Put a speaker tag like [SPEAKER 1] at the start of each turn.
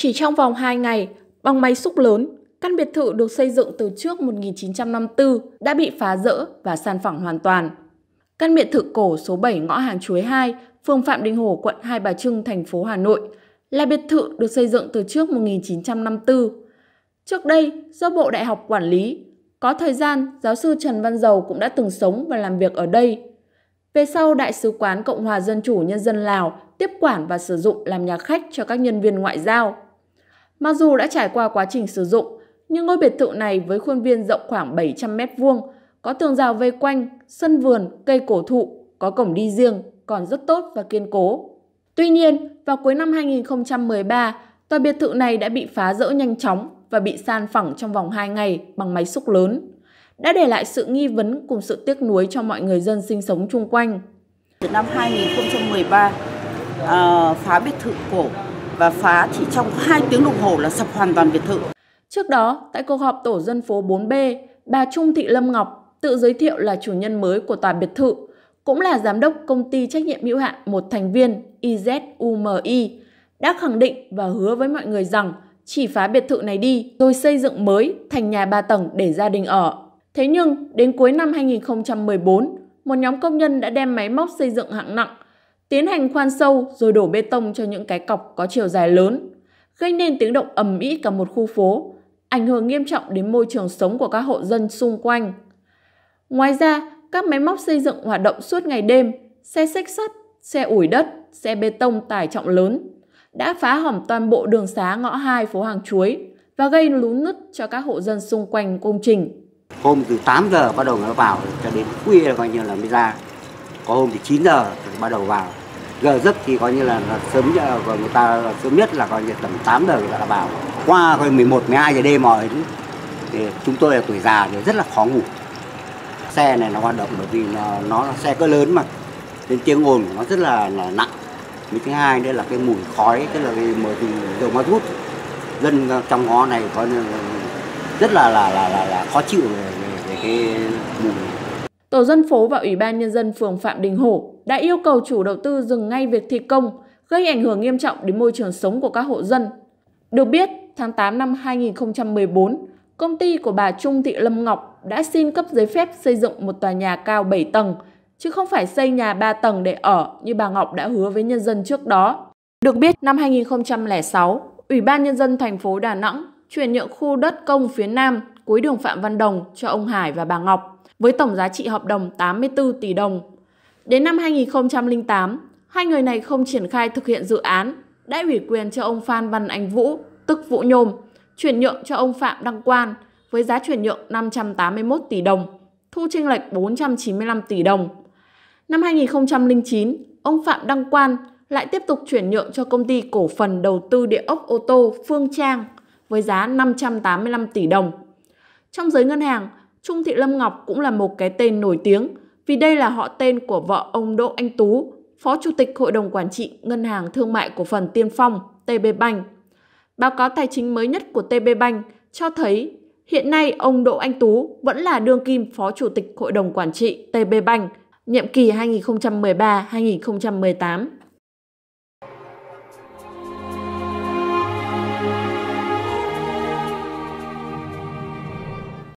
[SPEAKER 1] Chỉ trong vòng 2 ngày, bằng máy xúc lớn, căn biệt thự được xây dựng từ trước 1954 đã bị phá rỡ và san phẳng hoàn toàn. Căn biệt thự cổ số 7 ngõ Hàng Chuối 2, phường Phạm Đình Hổ, quận Hai Bà Trưng, thành phố Hà Nội là biệt thự được xây dựng từ trước 1954. Trước đây, do Bộ Đại học Quản lý, có thời gian giáo sư Trần Văn Dầu cũng đã từng sống và làm việc ở đây. Về sau, Đại sứ quán Cộng hòa Dân chủ Nhân dân Lào tiếp quản và sử dụng làm nhà khách cho các nhân viên ngoại giao. Mặc dù đã trải qua quá trình sử dụng, nhưng ngôi biệt thự này với khuôn viên rộng khoảng 700 mét vuông, có tường rào vây quanh, sân vườn, cây cổ thụ, có cổng đi riêng, còn rất tốt và kiên cố. Tuy nhiên, vào cuối năm 2013, tòa biệt thự này đã bị phá rỡ nhanh chóng và bị san phẳng trong vòng 2 ngày bằng máy xúc lớn, đã để lại sự nghi vấn cùng sự tiếc nuối cho mọi người dân sinh sống chung quanh. Từ năm 2013, à, ờ, phá biệt thự cổ và phá chỉ trong 2 tiếng đồng hồ là sập hoàn toàn biệt thự. Trước đó, tại cuộc họp tổ dân phố 4B, bà Trung Thị Lâm Ngọc tự giới thiệu là chủ nhân mới của tòa biệt thự, cũng là giám đốc công ty trách nhiệm hữu hạn một thành viên IZUMI, đã khẳng định và hứa với mọi người rằng chỉ phá biệt thự này đi rồi xây dựng mới thành nhà ba tầng để gia đình ở. Thế nhưng, đến cuối năm 2014, một nhóm công nhân đã đem máy móc xây dựng hạng nặng tiến hành khoan sâu rồi đổ bê tông cho những cái cọc có chiều dài lớn, gây nên tiếng động ầm ĩ cả một khu phố, ảnh hưởng nghiêm trọng đến môi trường sống của các hộ dân xung quanh. Ngoài ra, các máy móc xây dựng hoạt động suốt ngày đêm, xe xích sắt, xe ủi đất, xe bê tông tải trọng lớn đã phá hỏng toàn bộ đường xá ngõ 2 phố Hàng Chuối và gây lún nứt cho các hộ dân xung quanh công trình.
[SPEAKER 2] Hôm từ 8 giờ bắt đầu nó vào cho đến khuya coi như là mới ra có hôm thì 9 giờ thì bắt đầu vào giờ giấc thì coi như là, là sớm và người ta sớm nhất là coi như tầm 8 giờ người ta đã vào qua coi 11 12 giờ đêm rồi thì chúng tôi là tuổi già thì rất là khó ngủ xe này nó hoạt động bởi vì nó, nó là xe cỡ lớn mà nên tiếng ồn của nó rất là, là nặng với thứ hai đây là cái mùi khói tức là cái mùi dầu ma rút dân trong ngõ này có rất là là là là, là khó chịu về, về cái mùi
[SPEAKER 1] Tổ dân phố và Ủy ban Nhân dân phường Phạm Đình Hổ đã yêu cầu chủ đầu tư dừng ngay việc thi công, gây ảnh hưởng nghiêm trọng đến môi trường sống của các hộ dân. Được biết, tháng 8 năm 2014, công ty của bà Trung Thị Lâm Ngọc đã xin cấp giấy phép xây dựng một tòa nhà cao 7 tầng, chứ không phải xây nhà 3 tầng để ở như bà Ngọc đã hứa với nhân dân trước đó. Được biết, năm 2006, Ủy ban Nhân dân thành phố Đà Nẵng chuyển nhượng khu đất công phía Nam cuối đường Phạm Văn Đồng cho ông Hải và bà Ngọc với tổng giá trị hợp đồng 84 tỷ đồng. Đến năm 2008, hai người này không triển khai thực hiện dự án, đã ủy quyền cho ông Phan Văn Anh Vũ, tức Vũ Nhôm, chuyển nhượng cho ông Phạm Đăng Quan với giá chuyển nhượng 581 tỷ đồng, thu chênh lệch 495 tỷ đồng. Năm 2009, ông Phạm Đăng Quan lại tiếp tục chuyển nhượng cho công ty cổ phần đầu tư địa ốc ô tô Phương Trang với giá 585 tỷ đồng. Trong giới ngân hàng, Trung Thị Lâm Ngọc cũng là một cái tên nổi tiếng vì đây là họ tên của vợ ông Đỗ Anh Tú, Phó Chủ tịch Hội đồng Quản trị Ngân hàng Thương mại Cổ phần Tiên Phong, TB Bank. Báo cáo tài chính mới nhất của TB Bank cho thấy hiện nay ông Đỗ Anh Tú vẫn là đương kim Phó Chủ tịch Hội đồng Quản trị TB Bank, nhiệm kỳ 2013-2018.